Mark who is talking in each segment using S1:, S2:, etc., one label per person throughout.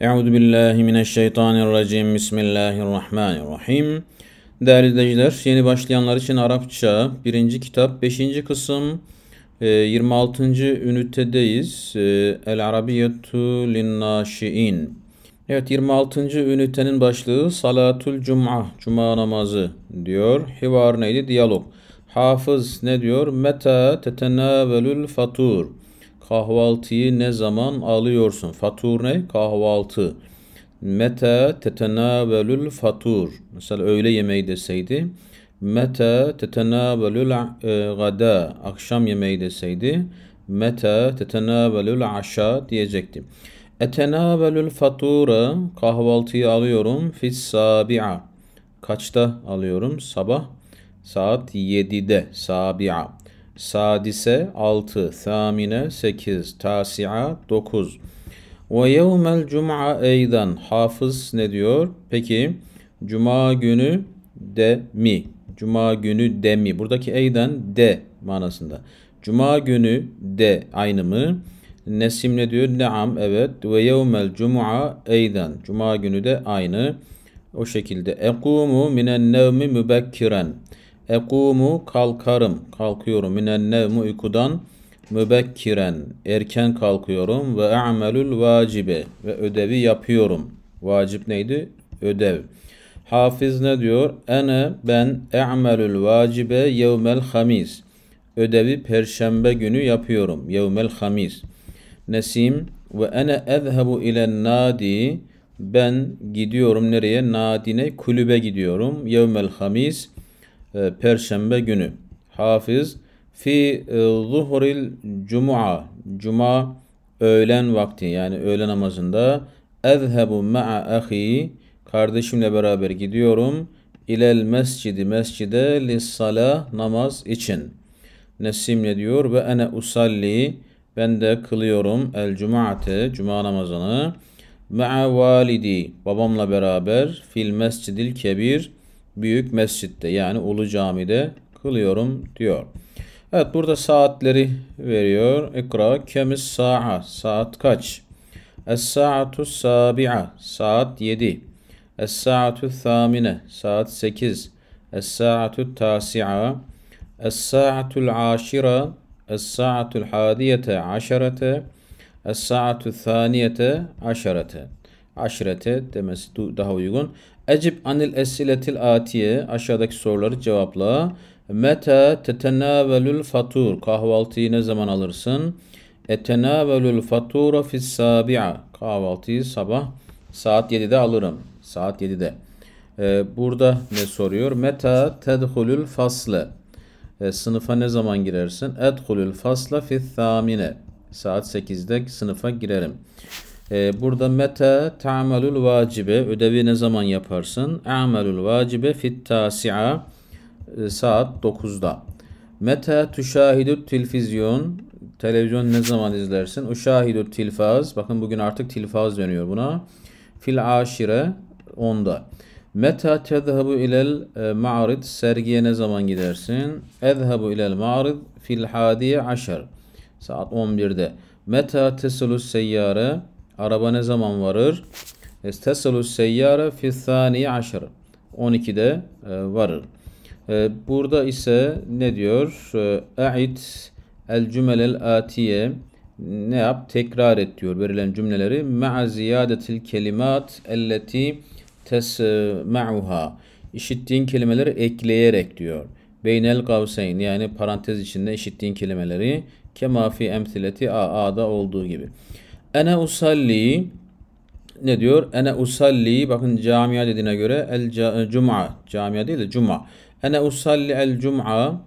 S1: Euzu billahi mineşşeytanirracim. Bismillahirrahmanirrahim. Değerli izleyiciler, yeni başlayanlar için Arapça 1. kitap 5. kısım 26. E, ünitedeyiz. E, El Arabiyetu linnaşiin. Evet 26. ünitenin başlığı Salatul Cuma, Cuma namazı diyor. Hivar neydi? Diyalog. Hafız ne diyor? Meta tetenavelul fatur. Kahvaltıyı ne zaman alıyorsun? Fatur ne? Kahvaltı. Meta tetenavelül fatur. Mesela öğle yemeği deseydi. Meta tetenavelül e, gada. Akşam yemeği deseydi. Meta tetenavelül aşa diyecektim. Etenavelül fatura kahvaltıyı alıyorum fis sabi'a. Kaçta alıyorum? Sabah saat 7'de sabi'a sadise 6, thamine 8, tasi'a 9. Ve yevmel cuma eydan. Hafız ne diyor? Peki cuma günü de mi? Cuma günü de mi? Buradaki eyden de manasında. Cuma günü de aynı mı? Nesim ne diyor? Naam evet. Ve yevmel cuma eyden. Cuma günü de aynı. O şekilde. Ekumu minen nevmi mübekkiren. Ekumu kalkarım. Kalkıyorum. Minen nevmu uykudan. Mübekkiren. Erken kalkıyorum. Ve a'melul vacibe. Ve ödevi yapıyorum. Vacip neydi? Ödev. Hafiz ne diyor? Ene ben e'melul vacibe yevmel hamis. Ödevi perşembe günü yapıyorum. Yevmel hamis. Nesim ve ene ezhebu ile nadi. Ben gidiyorum nereye? Nadine kulübe gidiyorum. Yevmel hamis. E, Perşembe günü. Hafiz fi e, cuma cuma öğlen vakti yani öğle namazında ezhebu ma'a ahi kardeşimle beraber gidiyorum ilel mescidi mescide lis salah namaz için. Nesim ne diyor ve ene usalli ben de kılıyorum el cumaate cuma namazını ma'a validi babamla beraber fil mescidil kebir büyük mescitte yani ulu camide kılıyorum diyor. Evet burada saatleri veriyor. İkra kemis sa'a. Saat kaç? Es-sa'atu sabi'a. Saat 7. Es-sa'atu thamine. Saat 8. Es-sa'atu tasi'a. Es-sa'atu aşira. Es-sa'atu hadiyete aşarete. Es-sa'atu thaniyete aşarete. Aşirete demesi daha uygun. Ecib anil esiletil atiye aşağıdaki soruları cevapla. Meta tetenavelül fatur kahvaltıyı ne zaman alırsın? Etenavelül fatura fis sabi'a kahvaltıyı sabah saat 7'de alırım. Saat 7'de. Ee, burada ne soruyor? Meta tedhulül faslı e, ee, sınıfa ne zaman girersin? Edhulül fasla fis thamine saat 8'de sınıfa girerim. E, burada meta ta'melul vacibe ödevi ne zaman yaparsın? A'melul vacibe fit tasi'a e, saat 9'da. Meta tuşahidut televizyon televizyon ne zaman izlersin? Uşahidut tilfaz bakın bugün artık tilfaz dönüyor buna. Fil aşire 10'da. Meta tezhebu ilel e, ma'rid sergiye ne zaman gidersin? Ezhebu ilel ma'rid fil hadiye aşer saat 11'de. Meta tesulus seyyare Araba ne zaman varır? Estesalu seyyare fi thani aşır. 12'de e, varır. E, burada ise ne diyor? E'id el cümelel atiye ne yap? Tekrar et diyor verilen cümleleri. Ma'a ziyadetil kelimat elleti tesma'uha. İşittiğin kelimeleri ekleyerek diyor. Beynel kavseyn yani parantez içinde işittiğin kelimeleri kemafi emsileti a'da olduğu gibi. Ene usalli ne diyor? Ene usalli bakın camia dediğine göre el e, cuma camia değil de cuma. Ene usalli el cuma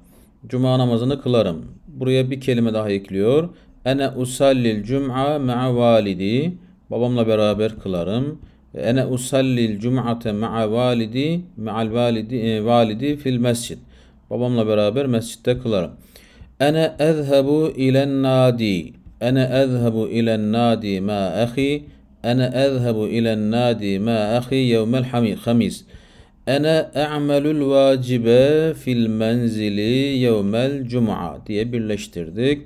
S1: cuma namazını kılarım. Buraya bir kelime daha ekliyor. Ene usallil cuma ma'a validi babamla beraber kılarım. Ene usallil cum'ate ma'a validi ma'al validi e, validi fil mescid. Babamla beraber mescitte kılarım. Ene ezhebu ilen nadi. أنا أذهب إلى النادي مع أخي أنا أذهب إلى النادي مع أخي يوم الخميس أنا أعمل الواجب fil menzili. يوم cuma. diye birleştirdik.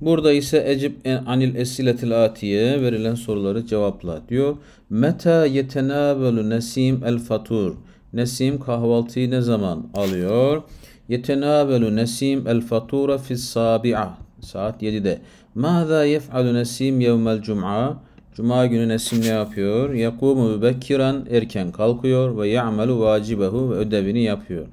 S1: Burada ise ecib anil esiletil atiye verilen soruları cevapla diyor. Meta yetenabelu nesim el fatur. Nesim kahvaltıyı ne zaman alıyor? Yetenabelu nesim el fatura fis sabi'a Saat 7'de. Mâzâ yef'alu nesim yevmel cum'a. Cuma günü Nesim ne yapıyor? Yakumu bekiran erken kalkıyor ve ya'melu vacibehu ve ödevini yapıyor.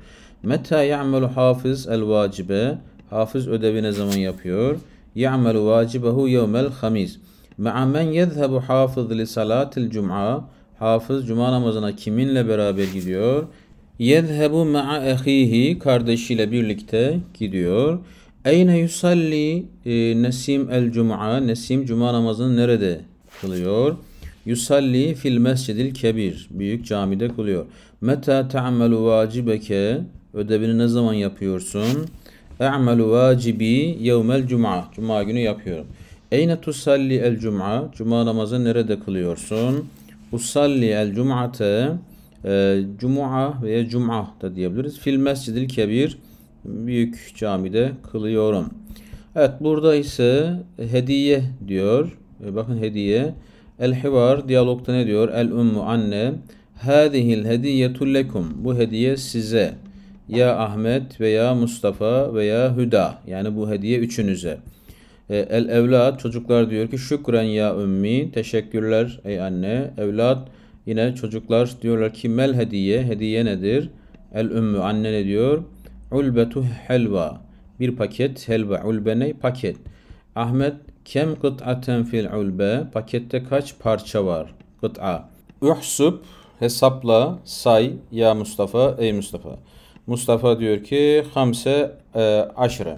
S1: Meta ya'melu hafız el vacibe. Hafız ödevi ne zaman yapıyor? Ya'melu vacibehu yevmel hamiz. Ma'a men yezhebu hafız li salatil cum'a. Hafız cuma namazına kiminle beraber gidiyor? Yezhebu ma'a ehihi kardeşiyle birlikte gidiyor. Eyne yusalli e, Nesim el cuma. Nesim cuma namazını nerede kılıyor? Yusalli fil mescidil kebir. Büyük camide kılıyor. Meta ta'melu vacibeke. Ödevini ne zaman yapıyorsun? E'melu vacibi yevmel cuma. Cuma günü yapıyorum. Eyne tusalli el cuma. Cuma namazı nerede kılıyorsun? Usalli el cum'ate. E, cuma veya cuma da diyebiliriz. Fil mescidil kebir büyük camide kılıyorum. Evet burada ise hediye diyor. E, bakın hediye. El hivar diyalogta ne diyor? El ummu anne. Hadihil hediyetu lekum. Bu hediye size. Ya Ahmet veya Mustafa veya Hüda. Yani bu hediye üçünüze. E, El evlat çocuklar diyor ki şükren ya ümmi. Teşekkürler ey anne. Evlat yine çocuklar diyorlar ki mel hediye. Hediye nedir? El ümmü anne ne diyor? ulbetu helva. Bir paket helva. Ulbe ne? Paket. Ahmet kem kıt'aten fil ulbe. Pakette kaç parça var? Kıt'a. Uhsub hesapla say ya Mustafa ey Mustafa. Mustafa diyor ki hamse e, aşre.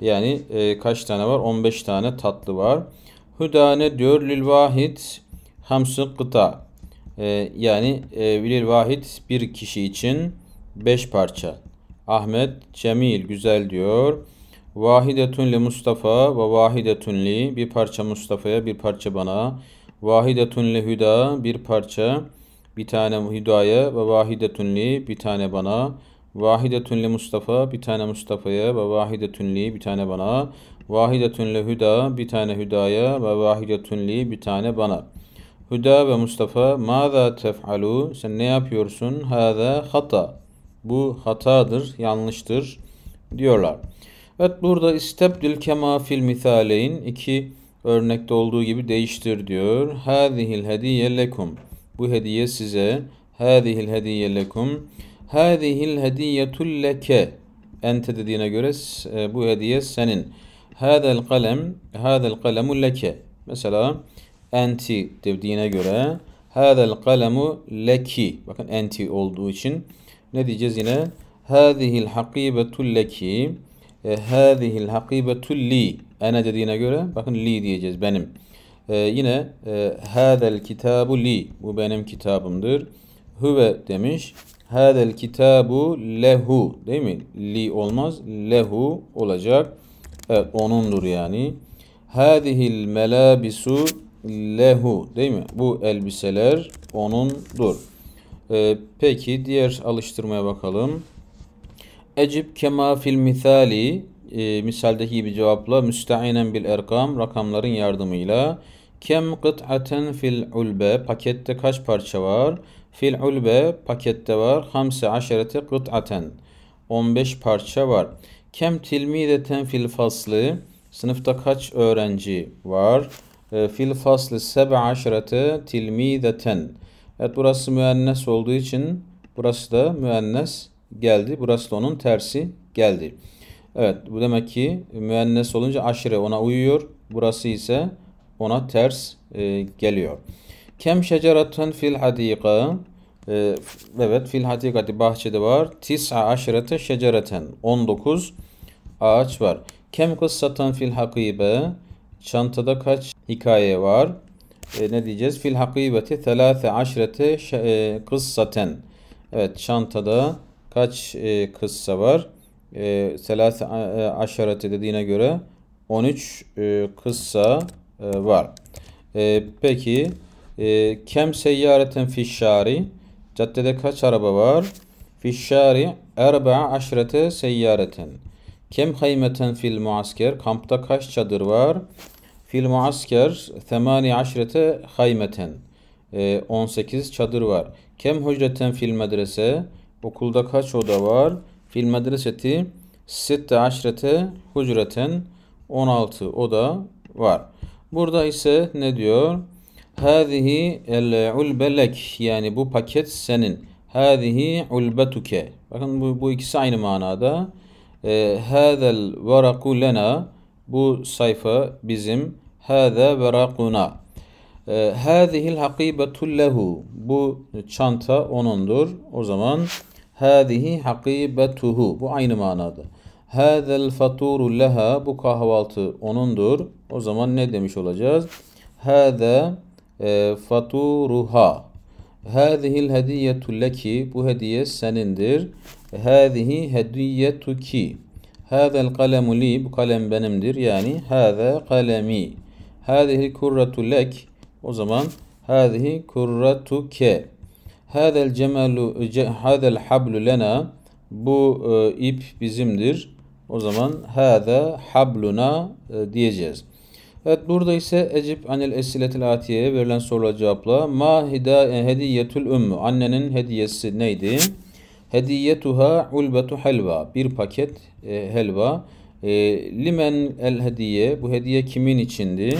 S1: Yani e, kaç tane var? 15 tane tatlı var. Hüdane diyor lil vahid hamsı kıta. E, yani e, lil vahid bir kişi için 5 parça. Ahmet Cemil güzel diyor. Vahidetun li Mustafa ve vahidetun li bir parça Mustafa'ya bir parça bana. Vahidetun li Huda bir parça bir tane Huda'ya ve vahidetun li bir tane bana. Vahidetun li Mustafa bir tane Mustafa'ya ve vahidetun li bir tane bana. Vahidetun li Huda bir tane Huda'ya ve vahidetun li bir tane bana. Huda ve Mustafa maza tef'alu sen ne yapıyorsun? Hâzâ hata. Bu hatadır, yanlıştır diyorlar. Evet burada istebdil kema fil misaleyn iki örnekte olduğu gibi değiştir diyor. Hadihil hediye lekum. Bu hediye size. Hadihil hediye lekum. Hadihil hediyetul leke. Ente dediğine göre e, bu hediye senin. Hadel kalem, hadel kalemu leke. Mesela enti dediğine göre hadel kalemu leki. Bakın enti olduğu için ne diyeceğiz yine? Hâzihil hakîbetul leki. E, hâzihil hakîbetul li. Ene dediğine göre bakın li diyeceğiz benim. Ee, yine e, hâzel kitabu li. Bu benim kitabımdır. Hüve demiş. Hâzel kitabu lehu. Değil mi? Li olmaz. Lehu olacak. Evet onundur yani. Hâzihil melâbisu lehu. Değil mi? Bu elbiseler onundur. Ee, peki diğer alıştırmaya bakalım. Ecib kema fil misali e, misaldeki gibi cevapla müsteinen bil erkam rakamların yardımıyla kem kıt'aten fil ulbe pakette kaç parça var? Fil ulbe pakette var. Hamse aşerete kıt'aten 15 parça var. Kem tilmideten fil faslı sınıfta kaç öğrenci var? E, fil faslı 17 aşerete tilmideten Evet burası müennes olduğu için burası da müennes geldi. Burası da onun tersi geldi. Evet bu demek ki müennes olunca aşire ona uyuyor. Burası ise ona ters e, geliyor. Kem şeceratun fil hadika. E, evet fil hadikati bahçede var. Tis'a aşirete şecereten. 19 ağaç var. Kem kıssatan fil hakibe. Çantada kaç hikaye var? e, ne diyeceğiz? Fil hakibeti telâfe aşrete e, kıssaten. Evet çantada kaç e, kıssa var? E, selâse aşarete dediğine göre 13 e, kıssa e, var. E, peki e, kem seyyareten fişşari caddede kaç araba var? Fişşari erba'a aşrete seyyareten. Kem haymeten fil muasker kampta kaç çadır var? Fil muasker 18 haymeten. 18 ee, çadır var. Kem hücreten fil medrese. Okulda kaç oda var? Fil medreseti sitte aşrete hücreten 16 oda var. Burada ise ne diyor? Hâzihi el ulbelek yani bu paket senin. Hâzihi ulbetuke. Bakın bu, bu ikisi aynı manada. Ee, hâzel varaku lena bu sayfa bizim Hâzâ verâkuna. Hâzihil hakîbetun Bu çanta onundur. O zaman hâzihi hakîbetuhu. Bu aynı manada. Hâzel fatûru Bu kahvaltı onundur. O zaman ne demiş olacağız? Hâze fatûruha. Hâzihil hediyetu Bu hediye senindir. Hâzihi hediyetuki. Hâzel kalemu Bu kalem benimdir. Yani hâze kalemi. Hâzihi kurratu lek. O zaman hâzihi kurratu ke. Hâzel cemalu hâzel hablu lena. Bu e, ip bizimdir. O zaman hâze habluna e, diyeceğiz. Evet burada ise Ecip anil esiletil atiyeye verilen sorulara cevapla. Ma hida e, hediyetül ümmü. Annenin hediyesi neydi? Hediyetuha ulbetu helva. Bir paket e, helva. E, limen el hediye bu hediye kimin içindi?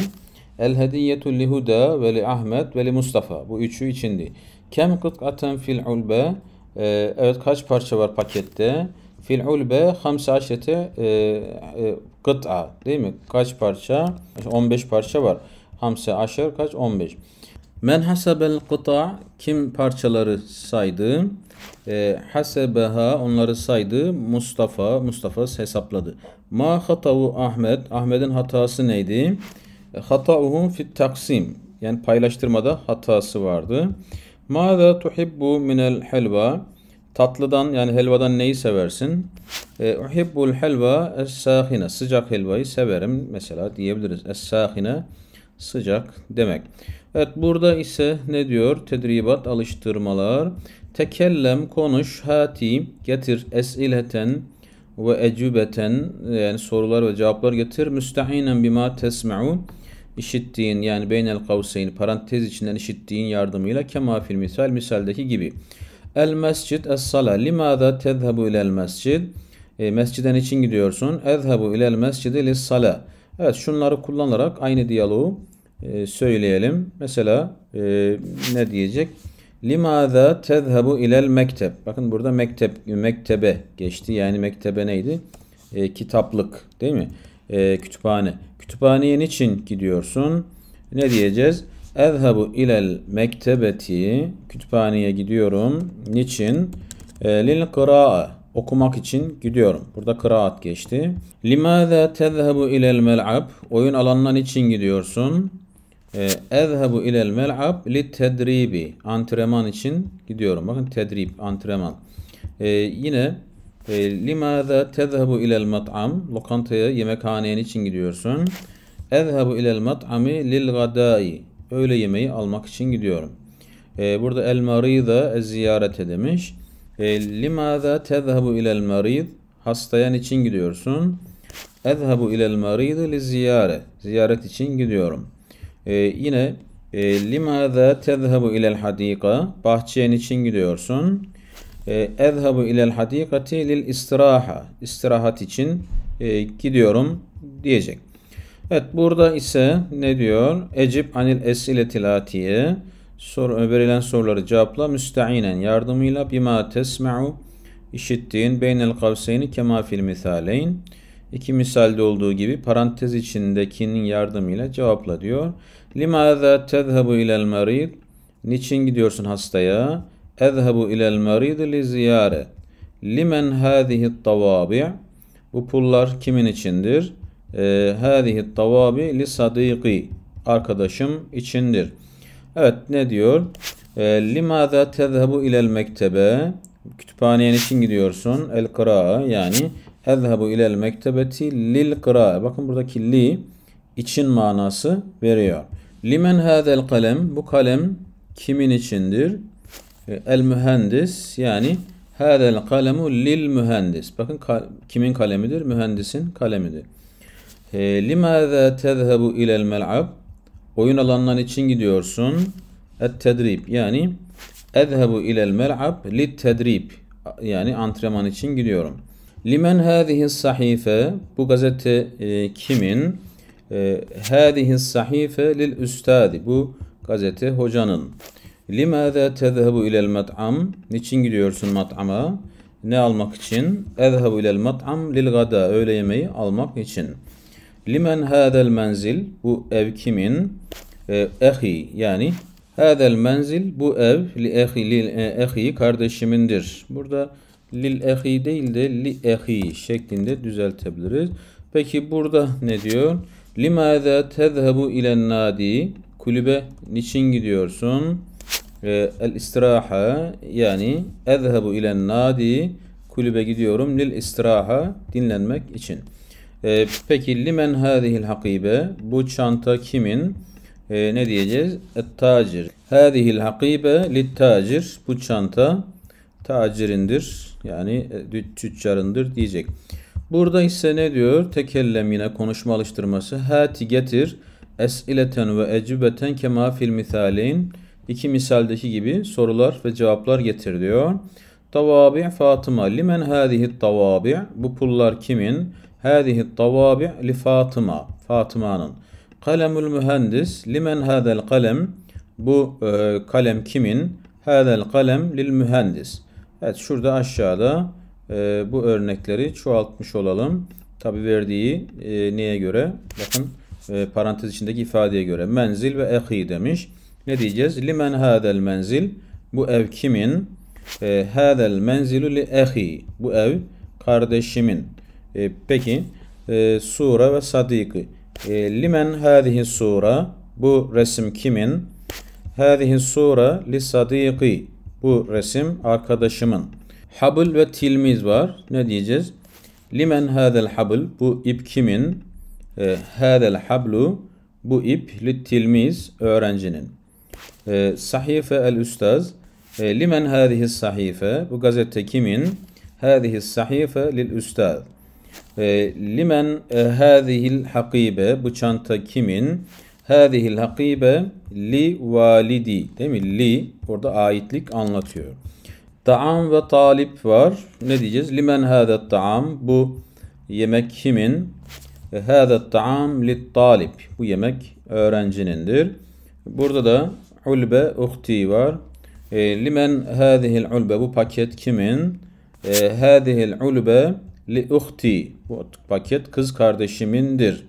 S1: El hediyetu li Huda ve li Ahmet ve li Mustafa. Bu üçü içindi. Kem kıt'aten fil ulbe. E, evet kaç parça var pakette? Fil ulbe 15 aşrete e, e, kıt'a değil mi? Kaç parça? 15 parça var. Hamse aşer kaç? 15. Men hasabel kıta kim parçaları saydı? E, hasebeha onları saydı. Mustafa Mustafa hesapladı. Ma hatavu Ahmet. Ahmet'in hatası neydi? Hatauhum fit taksim. Yani paylaştırmada hatası vardı. Ma da tuhibbu minel helva. Tatlıdan yani helvadan neyi seversin? E, uhibbul helva es-sahine. Sıcak helvayı severim mesela diyebiliriz. Es-sahine sıcak demek. Evet burada ise ne diyor? Tedribat, alıştırmalar. Tekellem, konuş, hati, getir, es esilheten, ve ecübeten yani sorular ve cevaplar getir. Müstahinen bima tesma'un işittiğin yani beynel kavseyn parantez içinden işittiğin yardımıyla kema fil misal misaldeki gibi. El mescid es sala limada tezhebu ilel mescid e, mesciden için gidiyorsun. Ezhebu ilel mescidi lis sala. Evet şunları kullanarak aynı diyaloğu e, söyleyelim. Mesela e, ne diyecek? Limaza tezhebu ilel mektep. Bakın burada mektep mektebe geçti. Yani mektebe neydi? E, kitaplık değil mi? E, kütüphane. Kütüphaneye niçin gidiyorsun? Ne diyeceğiz? Ezhebu ilel mektebeti. Kütüphaneye gidiyorum. Niçin? E, lil kıra'a. Okumak için gidiyorum. Burada kıraat geçti. Limaza tezhebu ilel mel'ab. Oyun alanına niçin gidiyorsun? Ee, Ezhebu ilel mel'ab li tedribi. Antrenman için gidiyorum. Bakın tedrib, antrenman. Ee, yine e, limaza tezhebu ilel mat'am. Lokantaya, yemekhaneye için gidiyorsun? Ezhebu ilel mat'ami lil gadai. Öğle yemeği almak için gidiyorum. Ee, burada el marida ziyaret ziyarete demiş. E, limaza tezhebu ilel marid. Hastayan için gidiyorsun. Ezhebu ilel marid li ziyare. Ziyaret için gidiyorum. Ee, yine e, limada tezhebu ilel hadika bahçeye niçin gidiyorsun? E, ee, Ezhebu ilel hadikati lil istiraha istirahat için e, gidiyorum diyecek. Evet burada ise ne diyor? Ecib anil esiletilatiye soru, e, verilen soruları cevapla müsteinen yardımıyla bima tesma'u işittiğin beynel kavseyni kema fil misaleyn İki misalde olduğu gibi parantez içindekinin yardımıyla cevapla diyor. Limaza tezhebu ilel marid? Niçin gidiyorsun hastaya? Ezhebu ilel marid li ziyaret. Limen hâzihi tavabi? Bu pullar kimin içindir? Ee, hâzihi tavabi li sadiki. Arkadaşım içindir. Evet ne diyor? Ee, Limaza tezhebu ilel mektebe? Kütüphaneye niçin gidiyorsun? El kıraa yani Ezhebu ilel mektebeti lil kırae. Bakın buradaki li için manası veriyor. Limen hadel kalem. Bu kalem kimin içindir? E, el mühendis yani hadel kalemu lil mühendis. Bakın kimin kalemidir? Mühendisin kalemidir. E, Limaza tezhebu ilel mel'ab. Oyun alanından için gidiyorsun. Et tedrib yani ezhebu ilel mel'ab lit tedrib. Yani antrenman için gidiyorum. Limen hâzihi sahife bu gazete e, kimin? E, hâzihi sahife lil üstadi bu gazete hocanın. Limâze tezhebu ilel mat'am niçin gidiyorsun mat'ama? Ne almak için? Ezhebu ilel mat'am lil gada öğle yemeği almak için. Limen hâzel menzil bu ev kimin? E, ehi yani hâzel menzil bu ev li ehi, li e, ehi kardeşimindir. Burada lil ehi değil de li ehi şeklinde düzeltebiliriz. Peki burada ne diyor? Limaza tezhebu ile nadi kulübe niçin gidiyorsun? El istiraha yani ezhebu ile nadi kulübe gidiyorum lil istiraha dinlenmek için. Ee, peki limen hadihil hakibe bu çanta kimin? E, ne diyeceğiz? Et tacir. Hadihil hakibe lit tacir bu çanta tacirindir yani e, tüccarındır diyecek. Burada ise ne diyor? Tekellem yine konuşma alıştırması. Hati getir esileten ve ecübeten kema fil misaleyn. İki misaldeki gibi sorular ve cevaplar getir diyor. Tavabi Fatıma limen hadihi tavabi? Bu pullar kimin? Hadihi tavabi li Fatıma. Fatıma'nın. Kalemul mühendis limen hadel kalem? Bu e, kalem kimin? Hadel kalem lil mühendis. Evet şurada aşağıda e, bu örnekleri çoğaltmış olalım. Tabi verdiği e, neye göre? Bakın e, parantez içindeki ifadeye göre menzil ve ehi demiş. Ne diyeceğiz? Limen hadel menzil. Bu ev kimin? E, hadel menzilu li ehi. Bu ev kardeşimin. E, peki e, sura ve sadiki. E, limen hadihi sura. Bu resim kimin? Hadihi sura li sadiki. Bu resim arkadaşımın. Habl ve tilmiz var. Ne diyeceğiz? Limen hadel habl. Bu ip kimin? Ee, hadel hablu. Bu ip li tilmiz öğrencinin. E, sahife el üstaz. E, ee, limen hadihi sahife. Bu gazete kimin? Hadihi sahife lil üstaz. E, limen e, hadihil hakibe. Bu çanta kimin? Hâzihil hakibe li validi. Değil mi? Li. Orada aitlik anlatıyor. Taam ve talip var. Ne diyeceğiz? Limen hâdet taam. Bu yemek kimin? E, hâdet taam li talip. Bu yemek öğrencinindir. Burada da ulbe uhti var. E, limen hâzihil ulbe. Bu paket kimin? E, hâzihil ulbe li uhti. Bu paket kız kardeşimindir.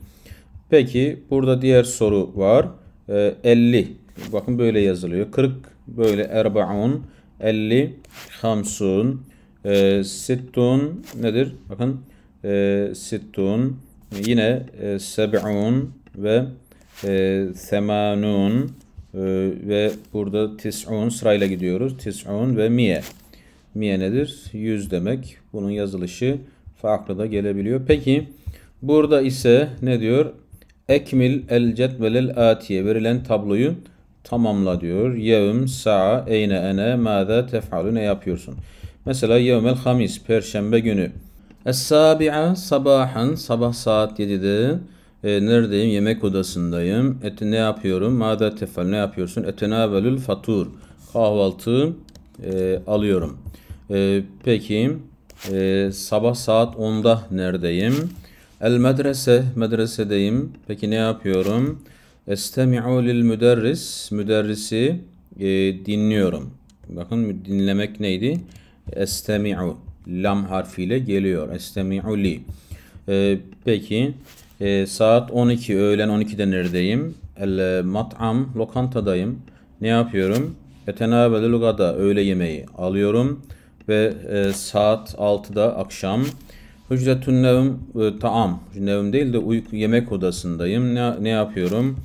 S1: Peki burada diğer soru var. E, ee, 50. Bakın böyle yazılıyor. 40 böyle erbaun 50 hamsun e, sittun nedir? Bakın e, sittun yine e, seb'un ve e, semanun e, ve burada tis'un sırayla gidiyoruz. Tis'un ve miye. Miye nedir? Yüz demek. Bunun yazılışı farklı da gelebiliyor. Peki burada ise ne diyor? Ekmil el cetvelel atiye verilen tabloyu tamamla diyor. Yevm sa'a eyne ene mâze tef'alu ne yapıyorsun? Mesela yevmel hamis perşembe günü. Es-sabi'a sabahan sabah saat 7'de e, neredeyim? Yemek odasındayım. Et ne yapıyorum? Mâze tef'al ne yapıyorsun? Etenavelül fatur. Kahvaltı e, alıyorum. E, peki e, sabah saat 10'da neredeyim? El medrese, medresedeyim. Peki ne yapıyorum? Estemi'u lil müderris, müderrisi e, dinliyorum. Bakın dinlemek neydi? Estemi'u, lam harfiyle geliyor. Estemi'u li. E, peki e, saat 12, öğlen 12'de neredeyim? El e, mat'am, lokantadayım. Ne yapıyorum? Etenabelul Lugada öğle yemeği alıyorum. Ve e, saat 6'da akşam Hücretün nevm e, taam. Nevm değil de uyku, yemek odasındayım. Ne, ne yapıyorum?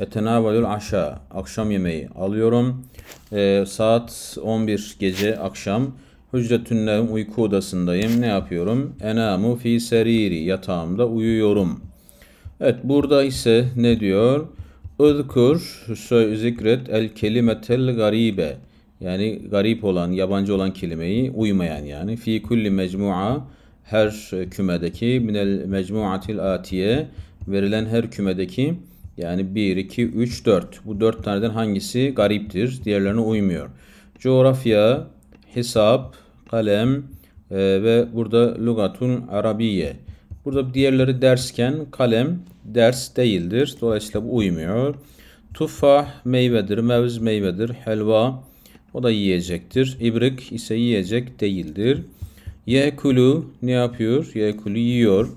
S1: Etenavalül aşa. Akşam yemeği alıyorum. E, saat 11 gece akşam. Hücretün nevm uyku odasındayım. Ne yapıyorum? Enamu fi seriri. Yatağımda uyuyorum. Evet burada ise ne diyor? Özkür zikret el kelimetel garibe. Yani garip olan, yabancı olan kelimeyi uymayan yani. Fi kulli mecmu'a her kümedeki minel mecmuatil atiye verilen her kümedeki yani 1, 2, 3, 4 bu 4 taneden hangisi gariptir diğerlerine uymuyor. Coğrafya, hesap, kalem e, ve burada lugatun arabiye. Burada diğerleri dersken kalem ders değildir. Dolayısıyla bu uymuyor. Tufah meyvedir, mevz meyvedir, helva o da yiyecektir. İbrik ise yiyecek değildir. Yekulu ne yapıyor? Yekulu yiyor.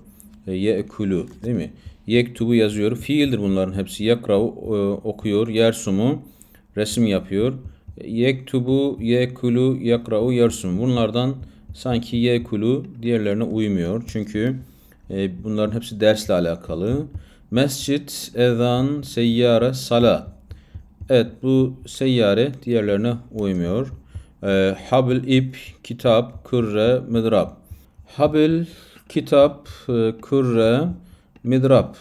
S1: E, yekulu değil mi? Yektubu yazıyor. Fiildir bunların hepsi. Yakrav e, okuyor. Yersumu resim yapıyor. Yektubu, yekulu, yakrau, yersum. Bunlardan sanki yekulu diğerlerine uymuyor. Çünkü e, bunların hepsi dersle alakalı. Mescit, ezan, seyyare, sala. Evet bu seyyare diğerlerine uymuyor. Ee, Habil ip, kitap, kürre, midrab. Habil kitap, e, kürre, midrab.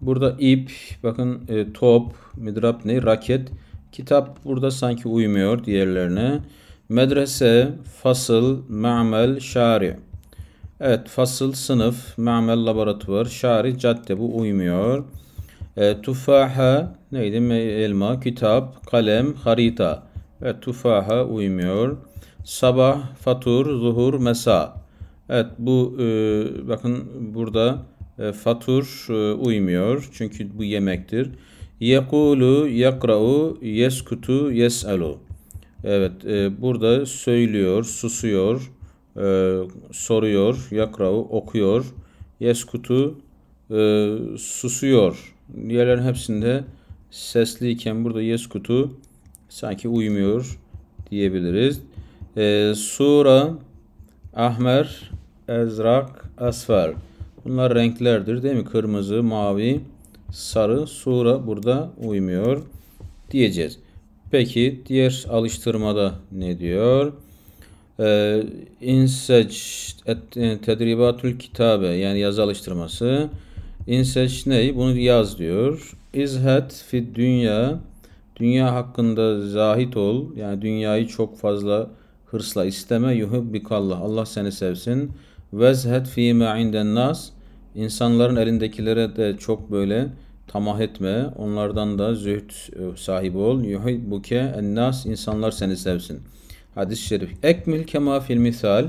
S1: Burada ip, bakın e, top, midrab ne? Raket. Kitap burada sanki uymuyor diğerlerine. Medrese, fasıl, ma'mel, şari. Evet, fasıl, sınıf, ma'mel, laboratuvar, şari, cadde bu uymuyor. E, tufaha neydi? Elma, kitap, kalem, harita. Evet tufaha uymuyor. Sabah, fatur, zuhur, mesa. Evet bu e, bakın burada e, fatur e, uymuyor. Çünkü bu yemektir. Yekulu, yakra'u, yeskutu, yes'alu. Evet e, burada söylüyor, susuyor, e, soruyor, yakra'u okuyor. Yeskutu e, susuyor. Diğerlerin hepsinde sesliyken burada yeskutu sanki uymuyor diyebiliriz. E, sura, ahmer, ezrak, asfar. Bunlar renklerdir değil mi? Kırmızı, mavi, sarı, sura burada uymuyor diyeceğiz. Peki diğer alıştırmada ne diyor? Ee, İnseç e, tedribatül kitabe yani yazı alıştırması. İnseç ney? Bunu yaz diyor. İzhet fid dünya Dünya hakkında zahit ol. Yani dünyayı çok fazla hırsla isteme. Yuhibbikallah. Allah seni sevsin. Vezhet fîme inden nas. İnsanların elindekilere de çok böyle tamah etme. Onlardan da zühd e, sahibi ol. Yuhibbuke en nas. insanlar seni sevsin. Hadis-i şerif. Ekmil kema fil misal.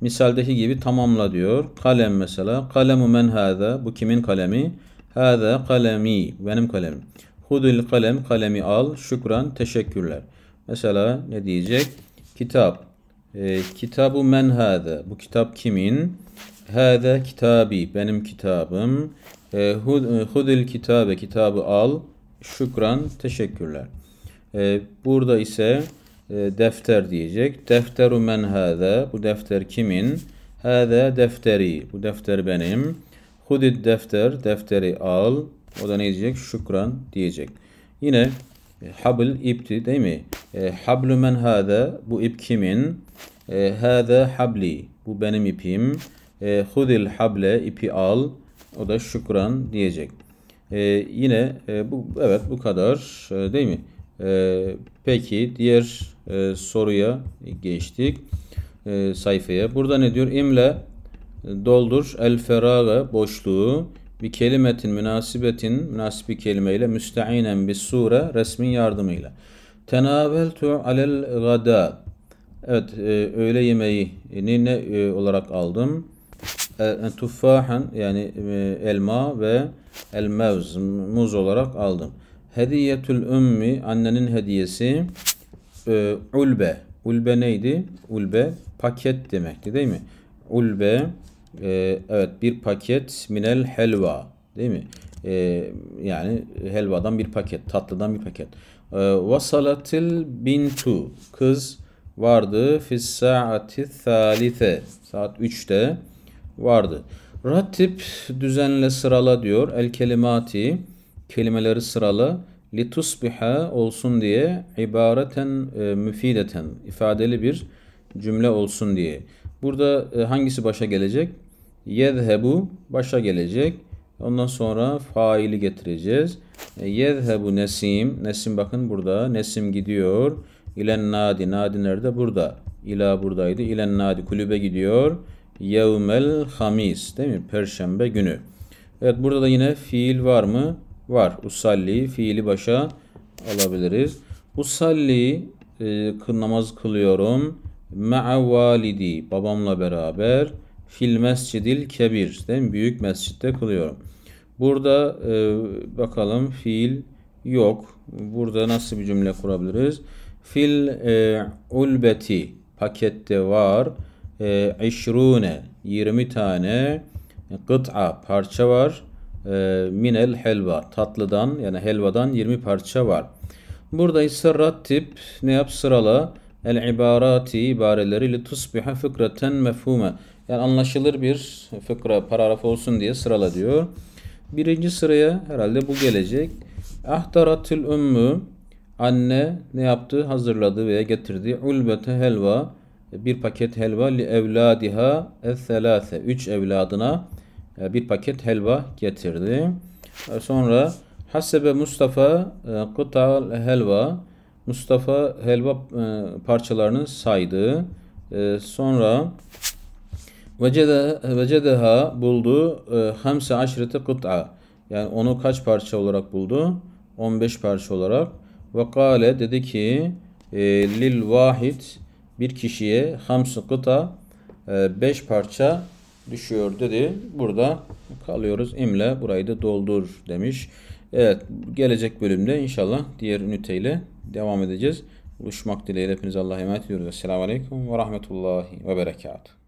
S1: Misaldeki gibi tamamla diyor. Kalem mesela. Kalemu men hâze. Bu kimin kalemi? Hâze kalemi. Benim kalemim. Hudil kalem, kalemi al. Şükran, teşekkürler. Mesela ne diyecek? Kitap. E, kitabu men hâde. Bu kitap kimin? Hâde kitabi. Benim kitabım. E, hud, hudil kitabe. Kitabı al. Şükran, teşekkürler. E, burada ise e, defter diyecek. Defteru men hâde. Bu defter kimin? Hâde defteri. Bu defter benim. Hudid defter. Defteri al. O da ne diyecek? Şükran diyecek. Yine e, habl ipti değil mi? E, hablu men hada bu ip kimin? E, hada habli bu benim ipim. E, hudil hable ipi al. O da şükran diyecek. E, yine e, bu evet bu kadar değil mi? peki diğer soruya geçtik. sayfaya. Burada ne diyor? İmle doldur el feraga boşluğu bir kelimetin münasibetin münasip bir kelimeyle müsteinen bir sure resmin yardımıyla. Tenaveltu alel gada. Evet e, öğle yemeğini ne e, olarak aldım? E, e tuffahan yani e, elma ve el mevz muz olarak aldım. Hediyetül ümmi annenin hediyesi e, ulbe. Ulbe neydi? Ulbe paket demekti değil mi? Ulbe e, evet bir paket minel helva değil mi? E, yani helvadan bir paket, tatlıdan bir paket. E, vasalatil bintu kız vardı fis saati thalife saat 3'te vardı. Rattip düzenle sırala diyor. El kelimati kelimeleri sırala litusbiha olsun diye ibareten e, müfideten ifadeli bir cümle olsun diye. Burada e, hangisi başa gelecek? Yedhebu başa gelecek. Ondan sonra faili getireceğiz. E, yedhebu Nesim. Nesim bakın burada. Nesim gidiyor. İlen Nadi. Nadi nerede? Burada. İla buradaydı. İlen Nadi kulübe gidiyor. Yevmel Hamis. Değil mi? Perşembe günü. Evet burada da yine fiil var mı? Var. Usalli fiili başa alabiliriz. Usalli e, namaz kılıyorum. Ma'a validi. Babamla beraber fil mescidil kebir. Değil mi? Büyük mescitte kılıyorum. Burada e, bakalım fiil yok. Burada nasıl bir cümle kurabiliriz? Fil e, ulbeti pakette var. E, işrune 20 tane kıt'a parça var. E, minel helva tatlıdan yani helvadan 20 parça var. Burada ise tip ne yap sırala el ibarati ibareleri li tusbiha fıkraten mefhume yani anlaşılır bir fıkra paragraf olsun diye sırala diyor. Birinci sıraya herhalde bu gelecek. Ahtaratil ümmü anne ne yaptı? Hazırladı veya getirdi. Ulbete helva bir paket helva li evladiha es Üç evladına e, bir paket helva getirdi. E, sonra hasebe Mustafa e, kıtal helva Mustafa helva parçalarını saydı. Sonra Vecedeha buldu. E, hamse aşrete kıt'a. Yani onu kaç parça olarak buldu? 15 parça olarak. Ve kale dedi ki e, lil vahid bir kişiye hamsı kıta 5 e, parça düşüyor dedi. Burada kalıyoruz. İmle burayı da doldur demiş. Evet gelecek bölümde inşallah diğer üniteyle devam edeceğiz. Buluşmak dileğiyle hepinize Allah'a emanet ediyoruz. Esselamu Aleyküm ve Rahmetullahi ve Berekatuhu.